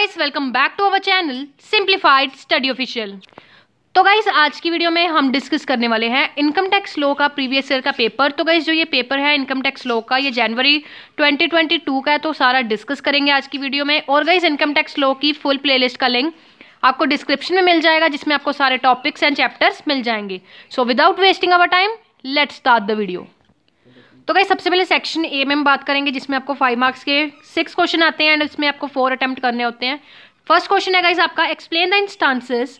guys welcome back to our channel simplified study official तो guys आज की video में हम डिस्कस करने वाले हैं इनकम टैक्स लॉ का प्रीवियस ईयर का पेपर तो गाइस जो ये पेपर है इनकम टैक्स लॉ का ये जनवरी 2022 का है तो सारा डिस्कस करेंगे आज की वीडियो में और गाइस इनकम टैक्स लॉ की फुल प्लेलिस्ट का लिंक आपको डिस्क्रिप्शन में मिल जाएगा जिसमें आपको सारे टॉपिक्स एंड चैप्टर्स मिल जाएंगे so without wasting our time let start the video तो गई सबसे पहले सेक्शन ए में हम बात करेंगे जिसमें आपको फाइव मार्क्स के सिक्स क्वेश्चन आते हैं एंड इसमें आपको फोर अटैम्प्ट करने होते हैं फर्स्ट क्वेश्चन है गाइज आपका explain the instances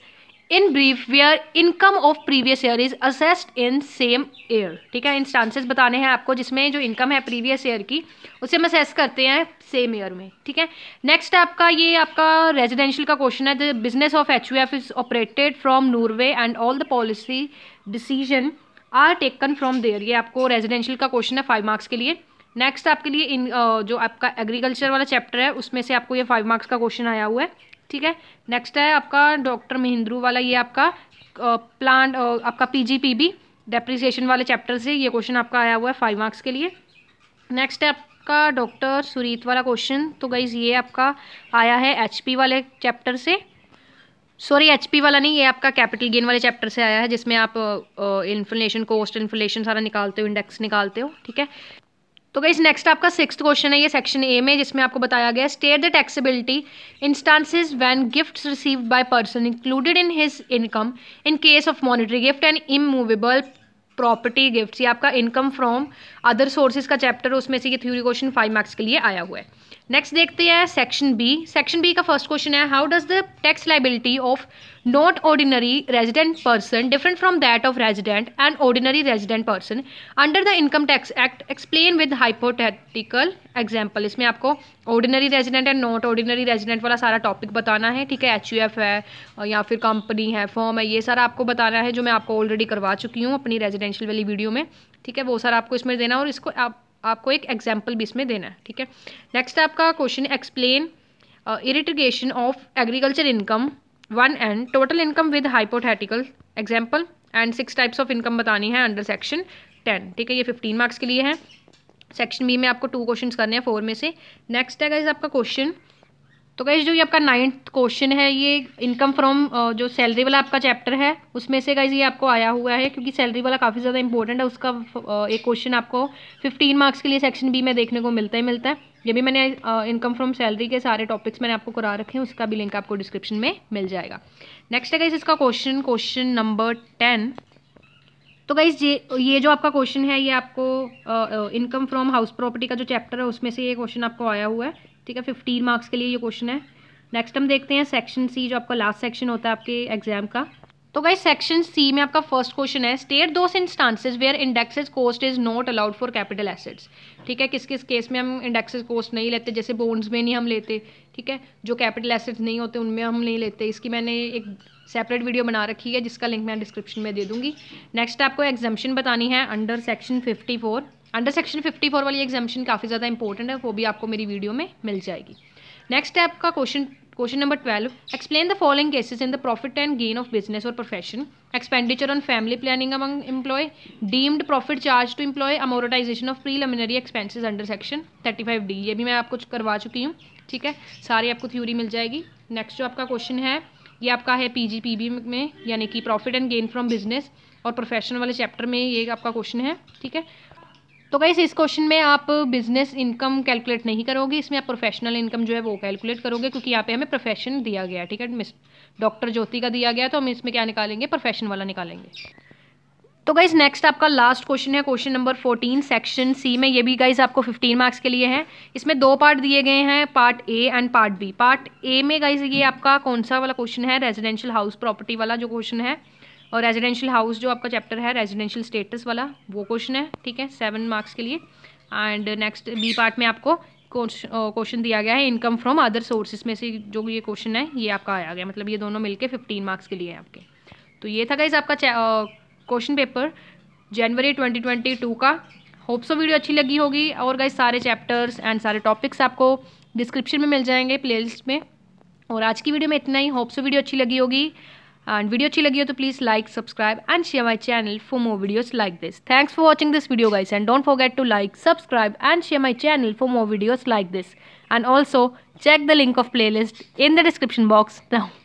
in brief where income of previous year is assessed in same year ठीक है इंस्टांसिस बताने हैं आपको जिसमें जो इनकम है प्रीवियस ईयर की उसे हम असेस करते हैं सेम ईयर में ठीक है नेक्स्ट आपका ये आपका रेजिडेंशियल का क्वेश्चन है the business of H U F is operated from Norway and all the policy decision are taken from there ये आपको रेजिडेंशियल का क्वेश्चन है फाइव मार्क्स के लिए नेक्स्ट आपके लिए इन जो आपका एग्रीकल्चर वाला चैप्टर है उसमें से आपको ये फाइव मार्क्स का क्वेश्चन आया हुआ है ठीक है नेक्स्ट है आपका डॉक्टर महिंद्रू वाला ये आपका प्लांट आपका पीजीपीबी डेप्रिसिएशन वाले चैप्टर से ये क्वेश्चन आपका आया हुआ है फाइव मार्क्स के लिए नेक्स्ट है आपका डॉक्टर सुरीत वाला क्वेश्चन तो गाइज ये आपका आया है पी वाले चैप्टर से सॉरी एचपी वाला नहीं ये आपका कैपिटल गेन वाले चैप्टर से आया है जिसमें आप इन्फ्लेशन कोस्ट इन्फ्लेशन सारा निकालते हो इंडेक्स निकालते हो ठीक है तो गई नेक्स्ट आपका सिक्स क्वेश्चन है ये सेक्शन ए में जिसमें आपको बताया गया state the taxability instances when gift receive by person included in his income in case of monetary gift and immovable property gift ये आपका इनकम फ्रॉम अदर सोर्सेज का चैप्टर उसमें से ये थ्योरी क्वेश्चन फाइव मार्क्स के लिए आया हुआ है नेक्स्ट देखते हैं सेक्शन बी सेक्शन बी का फर्स्ट क्वेश्चन है how does the tax liability of not ordinary resident person different from that of resident and ordinary resident person under the income tax act explain with hypothetical example इसमें आपको ordinary resident and not ordinary resident वाला सारा topic बताना है ठीक है H U F है या फिर कंपनी है फॉर्म है ये सारा आपको बताना है जो मैं आपको ऑलरेडी करवा चुकी हूँ अपनी रेजिडेंशियल वाली वीडियो में ठीक है वो सारा आपको इसमें देना और इसको आप आपको एक एग्जाम्पल भी इसमें देना है ठीक है नेक्स्ट आपका question explain integration of agriculture income one and total income with hypothetical example and six types of income बतानी है अंडर सेक्शन टेन ठीक है ये फिफ्टीन मार्क्स के लिए है सेक्शन बी में आपको टू क्वेश्चंस करने हैं फोर में से नेक्स्ट है इस आपका क्वेश्चन तो गाइज जो ये आपका नाइन्थ क्वेश्चन है ये इनकम फ्रॉम uh, जो सैलरी वाला आपका चैप्टर है उसमें से गाइज ये आपको आया हुआ है क्योंकि सैलरी वाला काफ़ी ज़्यादा इंपॉर्टेंट है उसका uh, एक क्वेश्चन आपको फिफ्टीन मार्क्स के लिए सेक्शन बी में देखने को मिलता ही मिलता है ये भी मैंने इनकम फ्रॉम सैलरी के सारे टॉपिक्स मैंने आपको करा रखे हैं उसका भी लिंक आपको डिस्क्रिप्शन में मिल जाएगा नेक्स्ट है गाइज इसका क्वेश्चन क्वेश्चन नंबर टेन तो गाइज ये ये जो आपका क्वेश्चन है ये आपको इनकम फ्रॉम हाउस प्रॉपर्टी का जो चैप्टर है उसमें से ये क्वेश्चन आपको आया हुआ है ठीक है फिफ्टीन मार्क्स के लिए ये क्वेश्चन है नेक्स्ट हम देखते हैं सेक्शन सी जो आपका लास्ट सेक्शन होता है आपके एग्जाम का तो भाई सेक्शन सी में आपका फर्स्ट क्वेश्चन है state those instances where indexed cost is not allowed for capital assets ठीक है किस किस केस में हम इंडेक्सेज कोस्ट नहीं लेते जैसे बोन्स में नहीं हम लेते ठीक है जो कैपिटल एसेट्स नहीं होते उनमें हम नहीं लेते इसकी मैंने एक सेपरेट वीडियो बना रखी है जिसका लिंक मैं डिस्क्रिप्शन में दे दूंगी नेक्स्ट आपको एग्जामेशन बतानी है under section fifty four under section 54 वाली एग्जामेशन काफ़ी ज़्यादा इंपॉर्टेंट है वो भी आपको मेरी वीडियो में मिल जाएगी नेक्स्ट है आपका question question number twelve explain the following cases in the profit and gain of business और profession expenditure on family planning among employ deemed profit charge to employ amortization of preliminary expenses under section thirty five D ये भी मैं आपको करवा चुकी हूँ ठीक है सारी आपको थ्योरी मिल जाएगी नेक्स्ट जो आपका क्वेश्चन है ये आपका है पी बी में यानी कि profit and gain from business और प्रोफेशन वाले चैप्टर में ये आपका क्वेश्चन है ठीक है तो गाइस इस क्वेश्चन में आप बिजनेस इनकम कैलकुलेट नहीं करोगे इसमें आप प्रोफेशनल इनकम जो है वो कैलकुलेट करोगे क्योंकि यहाँ पे हमें प्रोफेशन दिया गया ठीक है मिस डॉक्टर ज्योति का दिया गया तो हम इसमें क्या निकालेंगे प्रोफेशन वाला निकालेंगे तो गाइज नेक्स्ट आपका लास्ट क्वेश्चन है question number fourteen section C में ये भी गाइज आपको फिफ्टीन मार्क्स के लिए है इसमें दो पार्ट दिए गए हैं part A and part B part A में गाइज ये आपका कौन सा वाला क्वेश्चन है रेजिडेंशियल हाउस प्रॉपर्टी वाला जो क्वेश्चन है और रेजिडेंशियल हाउस जो आपका चैप्टर है रेजिडेंशियल स्टेटस वाला वो क्वेश्चन है ठीक है सेवन मार्क्स के लिए एंड नेक्स्ट बी पार्ट में आपको क्वेश्चन दिया गया है इनकम फ्रॉम अदर सोर्सेज में से जो ये क्वेश्चन है ये आपका आया गया मतलब ये दोनों मिलके फिफ्टीन मार्क्स के लिए है आपके तो ये था गाइज आपका क्वेश्चन पेपर जनवरी ट्वेंटी ट्वेंटी टू का होप सो वीडियो अच्छी लगी होगी और गाइज सारे चैप्टर्स एंड सारे टॉपिक्स आपको डिस्क्रिप्शन में मिल जाएंगे प्ले में और आज की वीडियो में इतना ही होप सो वीडियो अच्छी लगी होगी एंड वीडियो अच्छी लगी हो तो please like subscribe and share my channel for more videos like this thanks for watching this video guys and don't forget to like subscribe and share my channel for more videos like this and also check the link of play list in the description box now